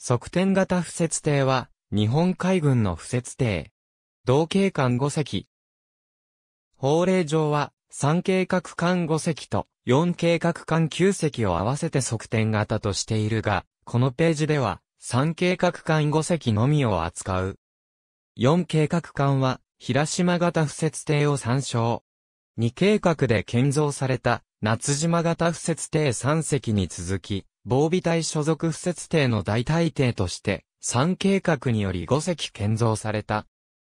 側転型不設艇は、日本海軍の不設艇。同型艦5隻。法令上は、3計画艦5隻と4計画艦9隻を合わせて側転型としているが、このページでは、3計画艦5隻のみを扱う。4計画艦は、平島型不設艇を参照。2計画で建造された、夏島型不設艇3隻に続き、防備隊所属不設定の大隊艇として、3計画により5隻建造された。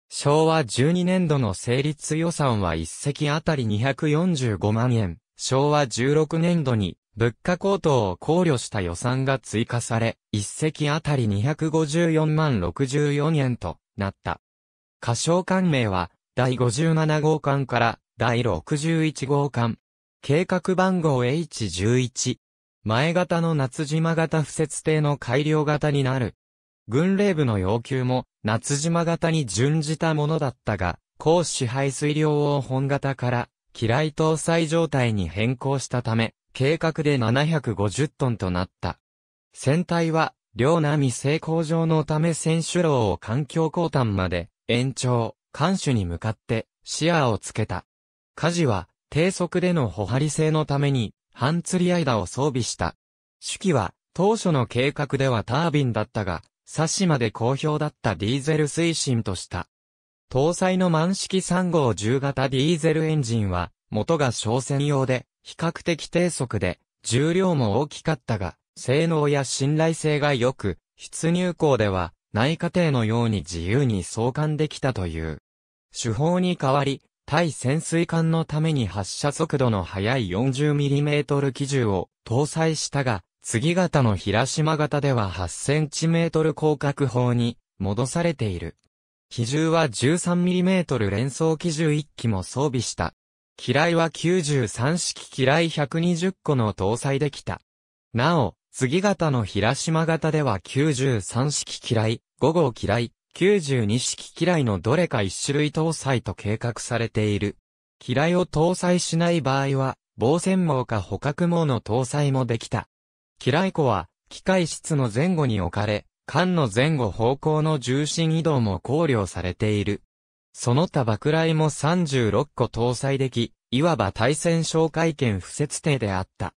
昭和12年度の成立予算は1隻あたり245万円。昭和16年度に物価高騰を考慮した予算が追加され、1隻あたり254万64円となった。過小艦名は、第57号艦から第61号艦。計画番号 H11、前型の夏島型不設定の改良型になる。軍令部の要求も、夏島型に準じたものだったが、高支配水量を本型から、機雷搭載状態に変更したため、計画で750トンとなった。船体は、両波成功上のため船首楼を環境交換まで、延長、艦首に向かって、視野をつけた。火事は、低速での歩張り性のために、半釣り間を装備した。手記は、当初の計画ではタービンだったが、サシまで好評だったディーゼル推進とした。搭載の満式3号10型ディーゼルエンジンは、元が商船用で、比較的低速で、重量も大きかったが、性能や信頼性が良く、出入港では、内過程のように自由に相関できたという。手法に代わり、対潜水艦のために発射速度の速い 40mm 機銃を搭載したが、次型の平島型では 8cm 広角砲に戻されている。機銃は 13mm 連装機銃1機も装備した。機雷は93式機雷120個の搭載できた。なお、次型の平島型では93式機雷、5号機雷、92式機雷のどれか1種類搭載と計画されている。機雷を搭載しない場合は、防戦網か捕獲網の搭載もできた。機雷庫は、機械室の前後に置かれ、艦の前後方向の重心移動も考慮されている。その他爆雷も36個搭載でき、いわば対戦哨戒権不設定であった。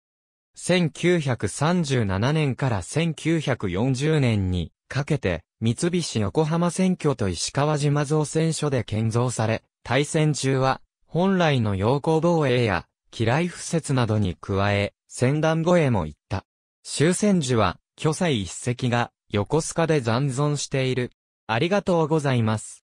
1937年から1940年にかけて、三菱横浜選挙と石川島造船所で建造され、対戦中は、本来の陽光防衛や、機雷敷設などに加え、戦団護衛も行った。終戦時は、巨彩一隻が、横須賀で残存している。ありがとうございます。